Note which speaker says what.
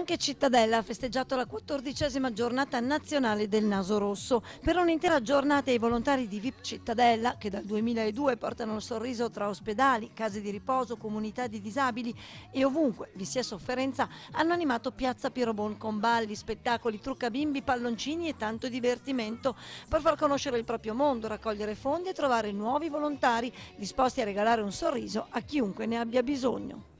Speaker 1: Anche Cittadella ha festeggiato la quattordicesima giornata nazionale del naso rosso. Per un'intera giornata i volontari di VIP Cittadella, che dal 2002 portano il sorriso tra ospedali, case di riposo, comunità di disabili e ovunque vi sia sofferenza, hanno animato Piazza Pirobon con balli, spettacoli, trucca bimbi, palloncini e tanto divertimento per far conoscere il proprio mondo, raccogliere fondi e trovare nuovi volontari disposti a regalare un sorriso a chiunque ne abbia bisogno.